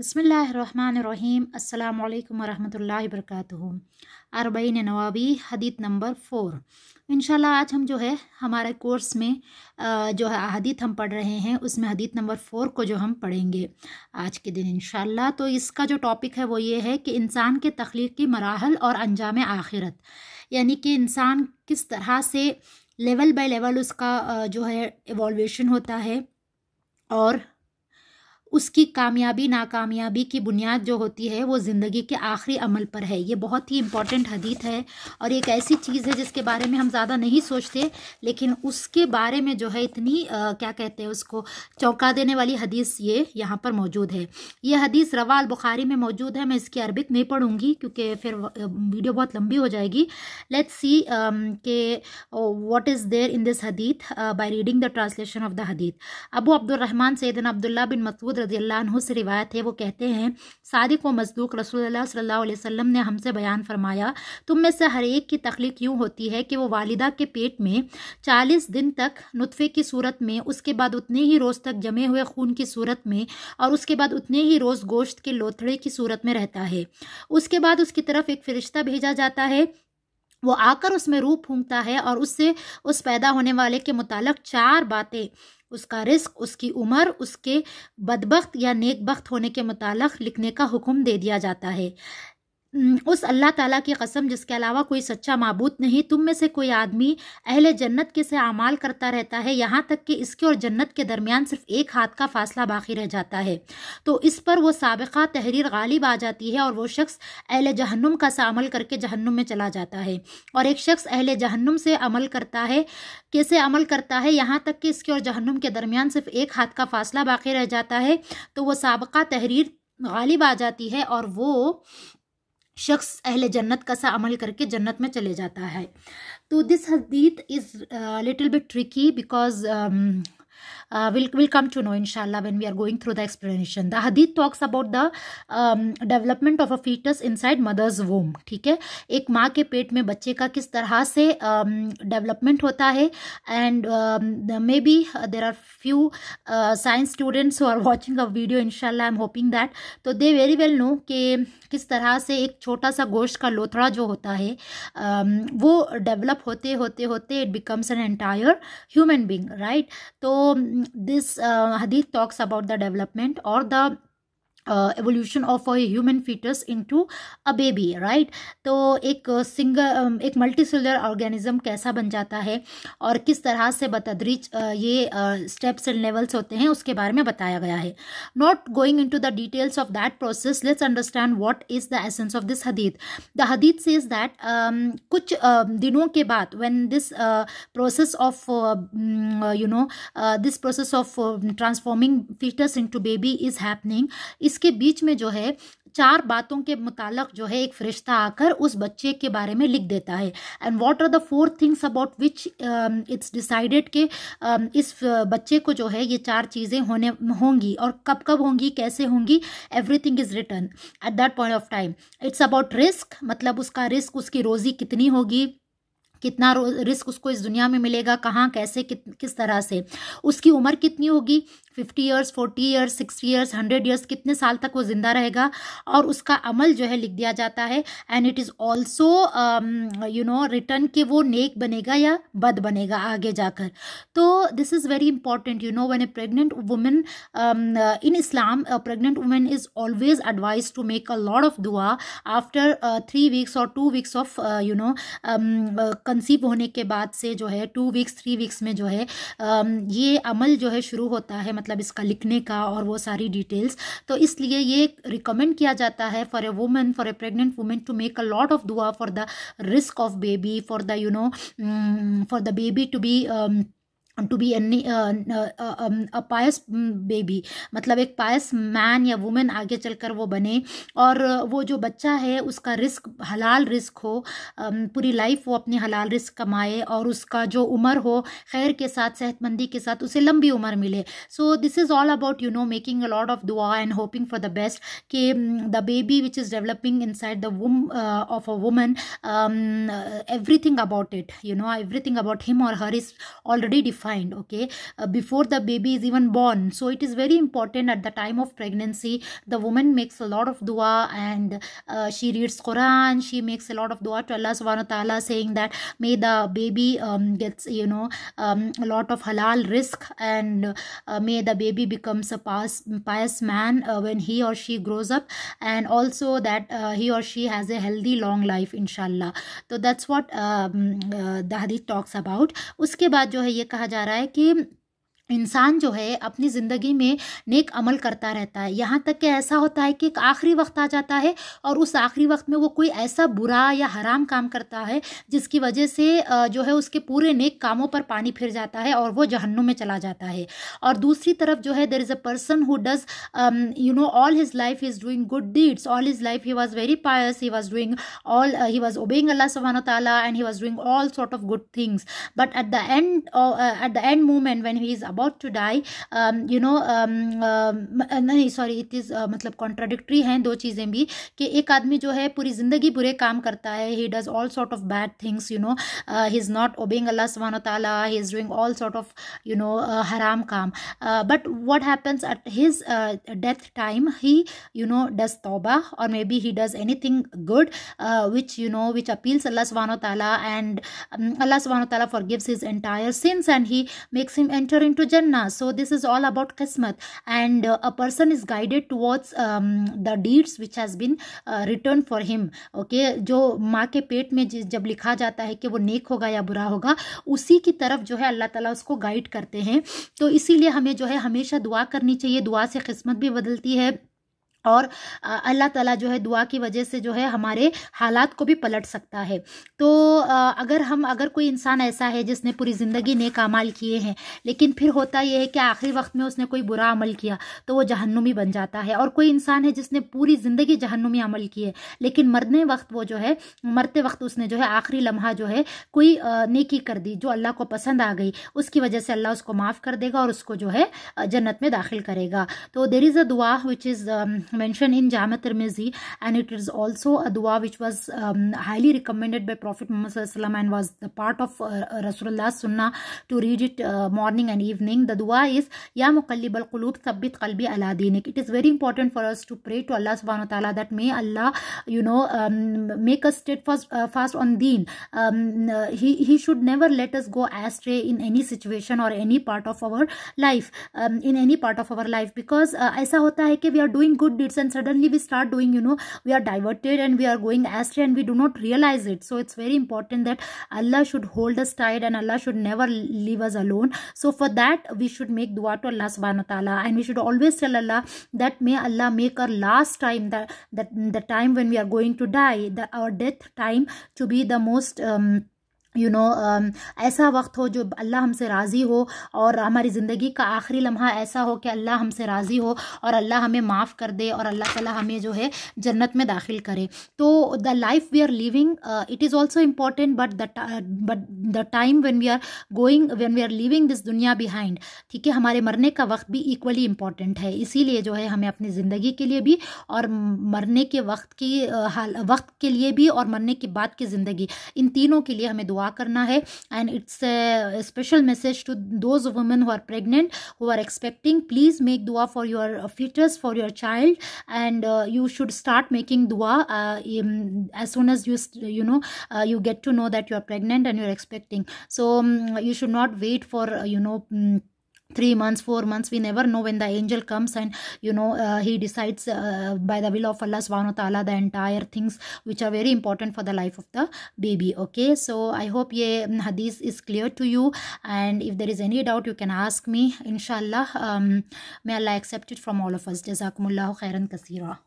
बसमीम् अल्लाम वरहमल वर्क अरबईन नवाबी हदीत नंबर फ़ोर इन आज हम जो है हमारे कोर्स में जो है हदीत हम पढ़ रहे हैं उसमें हदीत नंबर फ़ोर को जो हम पढ़ेंगे आज के दिन इन तो इसका जो टॉपिक है वो ये है कि इंसान के तख्लीक की मराहल और अंजाम आखिरत यानी कि इंसान किस तरह से लेवल बाय लेवल उसका जो है एवोलेशन होता है और उसकी कामयाबी नाकामयाबी की बुनियाद जो होती है वो ज़िंदगी के आखिरी अमल पर है ये बहुत ही इम्पॉर्टेंट हदीत है और एक ऐसी चीज़ है जिसके बारे में हम ज़्यादा नहीं सोचते लेकिन उसके बारे में जो है इतनी आ, क्या कहते हैं उसको चौंका देने वाली हदीस ये यहाँ पर मौजूद है ये हदीस रवा बुखारी में मौजूद है मैं इसकी अरबिक नहीं पढ़ूँगी क्योंकि फिर वीडियो बहुत लंबी हो जाएगी लेट्स सी um, के what is there in this हदीत by reading the translation of the हदीत अबू अब्दुलरहमान सैदन अब्दुल्ला बिन मसूद रजील्ला से रिवायत है वो कहते हैं सादिक व मजदूक रसोल्ला सल्लल्लाहु अलैहि ने हमसे बयान फरमाया तुम में से हर एक की तख्लीक यूँ होती है कि वो वालिदा के पेट में चालीस दिन तक नुतफ़े की सूरत में उसके बाद उतने ही रोज़ तक जमे हुए खून की सूरत में और उसके बाद उतने ही रोज़ गोश्त के लोथड़े की सूरत में रहता है उसके बाद उसकी तरफ एक फ़रिश्ता भेजा जाता है वो आकर उसमें रूप फूंकता है और उससे उस पैदा होने वाले के मुतालक चार बातें उसका रिस्क उसकी उम्र उसके बदबخت या नेकबخت होने के मुतालिक लिखने का हुक्म दे दिया जाता है हम्म, उस अल्लाह ताला की कसम जिसके अलावा कोई सच्चा मबूत नहीं तुम में से कोई आदमी अहल जन्नत के से अमाल करता रहता है यहाँ तक कि इसके और जन्नत के दरमियान सिर्फ एक हाथ का फासला बाकी रह जाता है तो इस पर वो सबक़ा तहरीर गालिब आ जाती है और वो शख्स अहल जहन्नुम का सा अमल करके जहन्नुम में चला जाता है और एक शख्स अहल जहन्नुम से अमल करता है कैसे अमल करता है यहाँ तक कि इसके और जहन्नुम के दरमियान सिर्फ एक हाथ का फासला बाकी रह जाता है तो वह सबक़ा तहरीर गालिब आ जाती है और वो शख्स अहल जन्नत का सा अमल करके जन्नत में चले जाता है तो दिस हदीत is little bit tricky because uh, we'll, we'll come to know inshallah when we are going through the explanation the hadith talks about the um, development of a fetus inside mother's womb ठीक है एक माँ के पेट में बच्चे का किस तरह से डेवलपमेंट um, होता है and maybe there are few science students are watching a video इनशाला आई एम होपिंग दैट तो दे वेरी वेल नो कि किस तरह से एक छोटा सा गोश्त का लोथड़ा जो होता है um, वो डेवलप होते होते होते it becomes an entire human being right तो this uh, hadith talks about the development or the evolution of a human foetus to a baby right तो एक सिंगल एक मल्टी सेलर ऑर्गेनिज्म कैसा बन जाता है और किस तरह से बतदरीज ये स्टेप्स एंड लेवल्स होते हैं उसके बारे में बताया गया है not going into the details of that process let's understand what is the essence of this हदीद द हदीत से इज़ दैट कुछ दिनों के बाद when this process of you know this process of transforming foetus to baby is happening इसके बीच में जो है चार बातों के मुतालक जो है एक फरिश्ता आकर उस बच्चे के बारे में लिख देता है and what are the four things about which it's decided के इस uh, बच्चे को जो है ये चार चीज़ें होने होंगी और कब कब होंगी कैसे होंगी everything is written at that point of time it's about रिस्क मतलब उसका रिस्क उसकी रोज़ी कितनी होगी कितना रिस्क उसको इस दुनिया में मिलेगा कहाँ कैसे कि, किस तरह से उसकी उम्र कितनी होगी fifty years forty years sixty years hundred years कितने साल तक वो ज़िंदा रहेगा और उसका अमल जो है लिख दिया जाता है and it is also you know written कि वो नेक बनेगा या बद बनेगा आगे जाकर तो this is very important you know one a pregnant women in Islam pregnant women is always advise to make a lot of दुआ आफ्टर थ्री वीक्स और two weeks of you know conceive होने के बाद से जो है two weeks three weeks में जो है um, ये अमल जो है शुरू होता है मतलब इसका लिखने का और वो सारी डिटेल्स तो इसलिए ये रिकमेंड किया जाता है for a women for a pregnant women to make a lot of दुआ फॉर द रिस्क of baby for the you know for the baby to be to be any a pious baby मतलब एक पायस man या women आगे चलकर वो बने और uh, वो जो बच्चा है उसका रिस्क हलाल रिस्क हो um, पूरी लाइफ वो अपनी हलाल रिस्क कमाए और उसका जो उम्र हो खैर के साथ सेहतमंदी के साथ उसे लंबी उम्र मिले so this is all about you know making a lot of दुआ and hoping for the best कि the baby which is developing inside the womb of a woman everything about it you know everything about him or her is already define defined okay uh, before the baby is even born so it is very important at the time of pregnancy the woman makes a lot of dua and uh, she reads quran she makes a lot of dua to allah subhanahu wa ta'ala saying that may the baby um, gets you know um, a lot of halal risk and uh, may the baby becomes a pious, pious man uh, when he or she grows up and also that uh, he or she has a healthy long life inshallah तो that's what the hadith talks about उसके बाद जो है ये कहा जा जा रहा है कि इंसान जो है अपनी ज़िंदगी में नेक अमल करता रहता है यहाँ तक कि ऐसा होता है कि एक आखिरी वक्त आ जाता है और उस आखिरी वक्त में वो कोई ऐसा बुरा या हराम काम करता है जिसकी वजह से जो है उसके पूरे नेक कामों पर पानी फिर जाता है और वो जहन्नुम में चला जाता है और दूसरी तरफ जो है there is a person who does you know all his life is doing good deeds all his life he was very pious he was doing all he was obeying Allah सुबहान तला and he was doing all sort of good things but at the end at the end moment when he is अब about to die um, you know um, um uh, sorry it is uh, मतलब contradictory हैं दो चीज़ें भी कि एक आदमी जो he does all sort of bad things you know uh, he is not obeying Allah subhanahu wa ta'ala he is doing all sort of you know uh, haram काम uh, but what happens at his death time he you know does tawbah or maybe he does anything good which you know which appeals Allah subhanahu wa ta'ala and um, Allah subhanahu wa ta'ala forgives his entire sins and he makes him enter into Jannah. So this is all about Qismat and uh, a person is guided towards um, the deeds which has been uh, returned for him. Okay, जो माँ के पेट में जब लिखा जाता है कि वो नेक होगा या बुरा होगा उसी की तरफ जो है अल्लाह ताला उसको गाइड करते हैं तो इसीलिए हमें जो है हमेशा दुआ करनी चाहिए दुआ से किस्मत भी बदलती है और अल्लाह ताला जो है दुआ की वजह से जो है हमारे हालात को भी पलट सकता है तो अगर हम अगर कोई इंसान ऐसा है जिसने पूरी ज़िंदगी नेक अमाल किए हैं लेकिन फिर होता यह है कि आखिरी वक्त में उसने कोई बुरा अमल किया तो वो जहन्नुमी बन जाता है और कोई इंसान है जिसने पूरी ज़िंदगी जहन्नुमी अमल किए लेकिन मरने वक्त वो जो है मरते वक्त उसने जो है आखिरी लम्हा जो है कोई नेकी कर दी जो अल्लाह को पसंद आ गई उसकी वजह से अल्लाह उसको माफ़ कर देगा और उसको जो है जन्नत में दाखिल करेगा तो देर इज़ अ दुआ which is mentioned in Jama Tirmizi and it is also a dua which was um, highly recommended by Prophet Muhammad and was the part of uh, Rasulullah's sunnah to read it uh, morning and evening. The dua is Ya Muqallib al Qulub Sabbit Qalbi ala dinik. It is very important for us to pray to Allah subhanahu wa ta'ala that may Allah you know um, make us steadfast uh, fast on deen. Um, he, he should never let us go astray in any situation or any part of our life um, in any part of our life because ऐसा होता है कि we are doing good and suddenly we start doing you know we are diverted and we are going astray and we do not realize it so it's very important that allah should hold us tight and allah should never leave us alone so for that we should make dua to allah subhanahu wa ta'ala and we should always tell allah that may allah make our last time that that the time when we are going to die the, our death time to be the most um, you you know know, um, ऐसा वक्त हो जो अल्लाह हमसे राज़ी हो और हमारी ज़िंदगी का आखिरी लम्हा ऐसा हो कि अल्लाह हमसे राज़ी हो और अल्लाह हमें माफ़ कर दे और अल्लाह ताला हमें जो है जन्नत में दाखिल करे तो the life we are living it is also important but the but the time when we are going when we are living this दुनिया बिहाइंड ठीक है हमारे मरने का वक्त भी इक्वली इम्पॉर्टेंट है इसीलिए जो है हमें अपनी ज़िंदगी के लिए भी और मरने के वक्त की uh, वक्त के लिए भी और मरने के बाद की ज़िंदगी इन तीनों के लिए हमें दुआ दुआ करना है and it's special message to those women who are pregnant who are expecting please make दुआ for your foetus for your child and you should start making दुआ as soon as you you know you get to know that you are pregnant and you are expecting so um, you should not wait for uh, you know um three months four months we never know when the angel comes and you know uh, he decides uh, by the will of allah subhanahu ta'ala the entire things which are very important for the life of the baby okay so i hope ye um, hadith is clear to you and if there is any doubt you can ask me inshallah um, may allah accept it from all of us jazakumullahu khairan kaseera